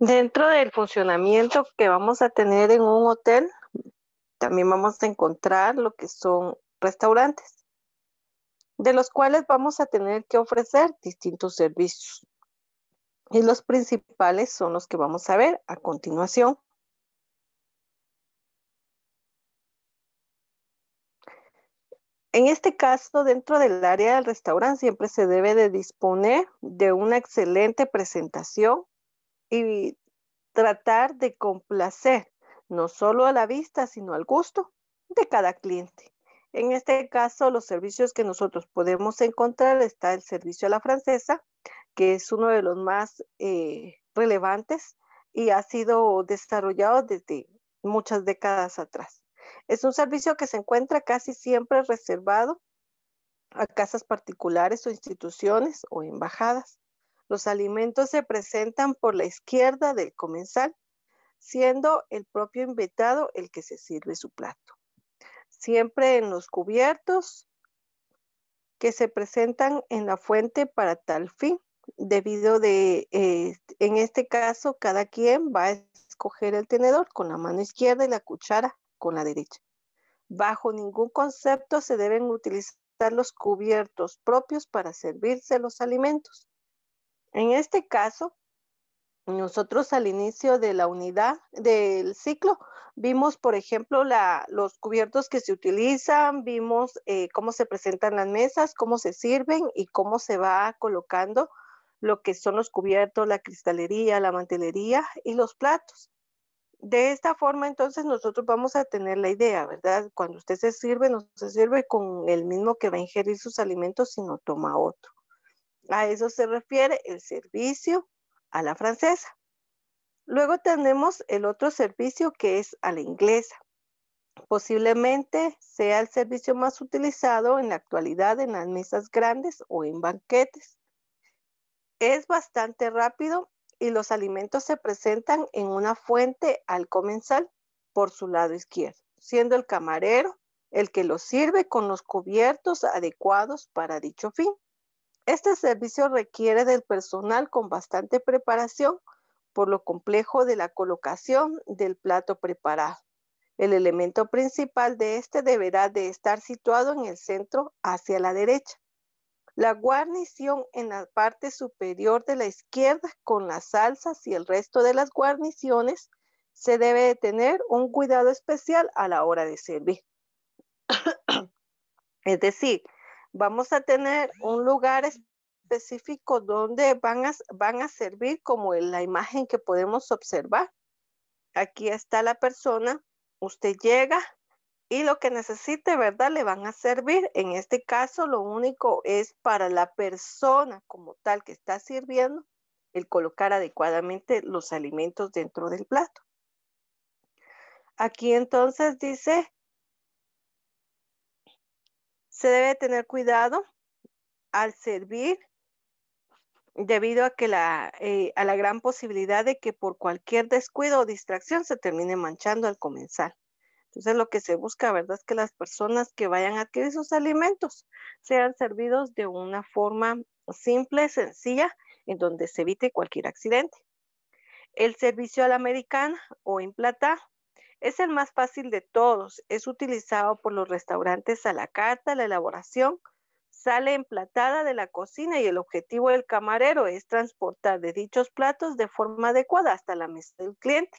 Dentro del funcionamiento que vamos a tener en un hotel, también vamos a encontrar lo que son restaurantes, de los cuales vamos a tener que ofrecer distintos servicios. Y los principales son los que vamos a ver a continuación. En este caso, dentro del área del restaurante siempre se debe de disponer de una excelente presentación y tratar de complacer no solo a la vista, sino al gusto de cada cliente. En este caso, los servicios que nosotros podemos encontrar está el servicio a la francesa, que es uno de los más eh, relevantes y ha sido desarrollado desde muchas décadas atrás. Es un servicio que se encuentra casi siempre reservado a casas particulares o instituciones o embajadas. Los alimentos se presentan por la izquierda del comensal, siendo el propio invitado el que se sirve su plato. Siempre en los cubiertos que se presentan en la fuente para tal fin, debido de, eh, en este caso, cada quien va a escoger el tenedor con la mano izquierda y la cuchara con la derecha. Bajo ningún concepto se deben utilizar los cubiertos propios para servirse los alimentos. En este caso, nosotros al inicio de la unidad del ciclo vimos, por ejemplo, los cubiertos que se utilizan, vimos eh, cómo se presentan las mesas, cómo se sirven y cómo se va colocando lo que son los cubiertos, la cristalería, la mantelería y los platos. De esta forma, entonces, nosotros vamos a tener la idea, ¿verdad? Cuando usted se sirve, no se sirve con el mismo que va a ingerir sus alimentos, sino toma otro. A eso se refiere el servicio a la francesa. Luego tenemos el otro servicio que es a la inglesa. Posiblemente sea el servicio más utilizado en la actualidad en las mesas grandes o en banquetes. Es bastante rápido y los alimentos se presentan en una fuente al comensal por su lado izquierdo, siendo el camarero el que los sirve con los cubiertos adecuados para dicho fin. Este servicio requiere del personal con bastante preparación por lo complejo de la colocación del plato preparado. El elemento principal de este deberá de estar situado en el centro hacia la derecha. La guarnición en la parte superior de la izquierda con las salsas y el resto de las guarniciones se debe de tener un cuidado especial a la hora de servir. es decir, Vamos a tener un lugar específico donde van a, van a servir como en la imagen que podemos observar. Aquí está la persona, usted llega y lo que necesite, ¿verdad? Le van a servir. En este caso, lo único es para la persona como tal que está sirviendo el colocar adecuadamente los alimentos dentro del plato. Aquí entonces dice se debe tener cuidado al servir debido a que la, eh, a la gran posibilidad de que por cualquier descuido o distracción se termine manchando al comensal. Entonces lo que se busca, ¿verdad? Es que las personas que vayan a adquirir sus alimentos sean servidos de una forma simple, sencilla, en donde se evite cualquier accidente. El servicio a la americana o en plata es el más fácil de todos. Es utilizado por los restaurantes a la carta, la elaboración, sale emplatada de la cocina y el objetivo del camarero es transportar de dichos platos de forma adecuada hasta la mesa del cliente.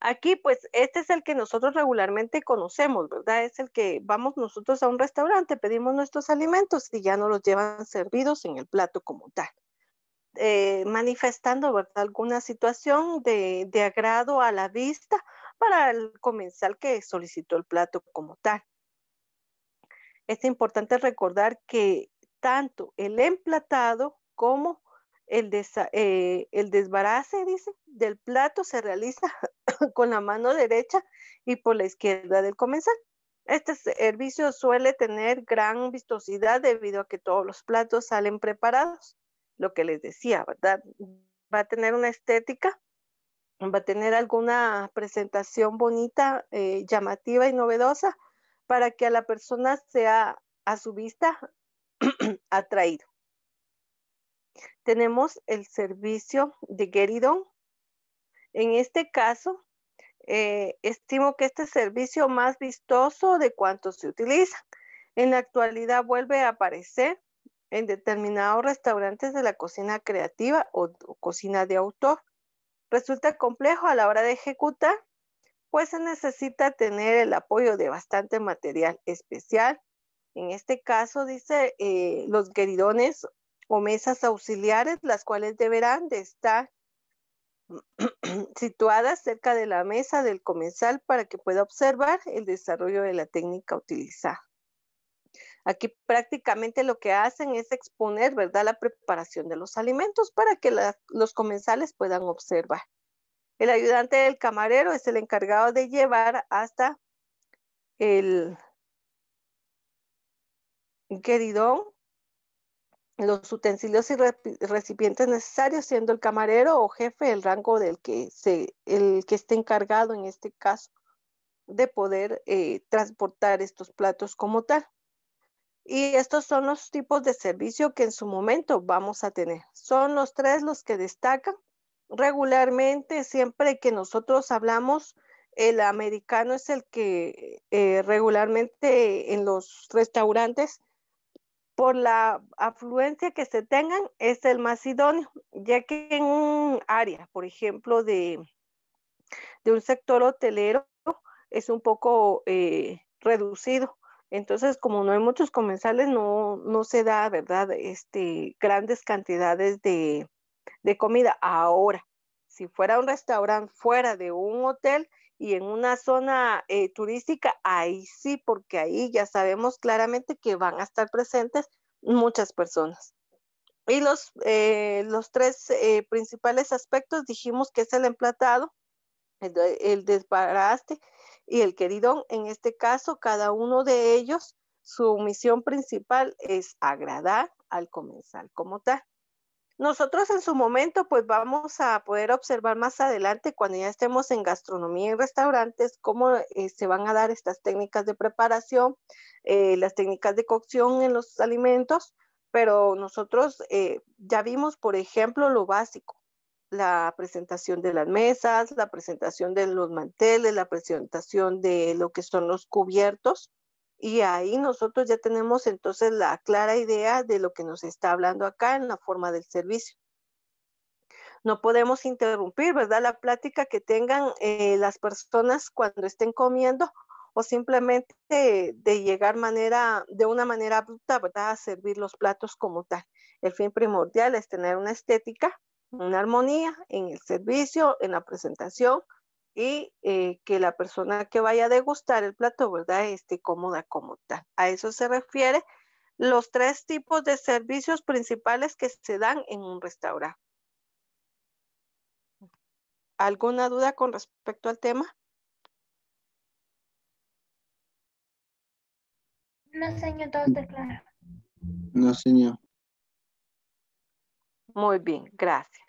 Aquí, pues, este es el que nosotros regularmente conocemos, ¿verdad? Es el que vamos nosotros a un restaurante, pedimos nuestros alimentos y ya nos los llevan servidos en el plato como tal. Eh, manifestando, ¿verdad? Alguna situación de, de agrado a la vista para el comensal que solicitó el plato como tal. Es importante recordar que tanto el emplatado como el, eh, desbarace, dice, del plato se realiza con la mano derecha y por la izquierda del comensal. Este servicio suele tener gran vistosidad debido a que todos los platos salen preparados, lo que les decía, ¿verdad? Va a tener una estética va a tener alguna presentación bonita, eh, llamativa y novedosa para que a la persona sea a su vista atraído. Tenemos el servicio de Geridon. En este caso, eh, estimo que este servicio más vistoso de cuanto se utiliza. En la actualidad vuelve a aparecer en determinados restaurantes de la cocina creativa o cocina de autor resulta complejo a la hora de ejecutar, pues se necesita tener el apoyo de bastante material especial. En este caso, dice, eh, los gueridones o mesas auxiliares, las cuales deberán de estar situadas cerca de la mesa del comensal para que pueda observar el desarrollo de la técnica utilizada. Aquí prácticamente lo que hacen es exponer, ¿verdad?, la preparación de los alimentos para que los comensales puedan observar. El ayudante del camarero es el encargado de llevar hasta el queridón los utensilios y recipientes necesarios, siendo el camarero o jefe el rango del que, se, el que esté encargado en este caso de poder eh, transportar estos platos como tal. Y estos son los tipos de servicio que en su momento vamos a tener. Son los tres los que destacan. Regularmente, siempre que nosotros hablamos, el americano es el que eh, regularmente en los restaurantes, por la afluencia que se tengan, es el más idóneo, ya que en un área, por ejemplo, de, de un sector hotelero, es un poco eh, reducido entonces, como no hay muchos comensales, no, se da, ¿verdad? Este, grandes cantidades de, comida. Ahora, si fuera un restaurante fuera de un hotel y en una zona eh, turística, ahí sí, porque ahí ya sabemos claramente que van a estar presentes muchas personas. Y los, eh, tres eh, principales aspectos dijimos que es el emplatado, el, el y el queridón. En este caso, cada uno de ellos, su misión principal es agradar al comensal como tal. Nosotros en su momento, pues vamos a poder observar más adelante, cuando ya estemos en gastronomía y restaurantes, cómo eh, se van a dar estas técnicas de preparación, eh, las técnicas de cocción en los alimentos, pero nosotros eh, ya vimos, por ejemplo, lo básico, la presentación de las mesas, la presentación de los manteles, la presentación de lo que son los cubiertos. Y ahí nosotros ya tenemos entonces la clara idea de lo que nos está hablando acá en la forma del servicio. No podemos interrumpir, ¿verdad? La plática que tengan eh, las personas cuando estén comiendo o simplemente de llegar manera, de una manera abrupta ¿verdad? A servir los platos como tal. El fin primordial es tener una estética una armonía en el servicio, en la presentación y eh, que la persona que vaya a degustar el plato, ¿verdad? Esté cómoda como tal. A eso se refiere los tres tipos de servicios principales que se dan en un restaurante. ¿Alguna duda con respecto al tema? No, señor, todo está claro. No, señor. Muy bien, gracias.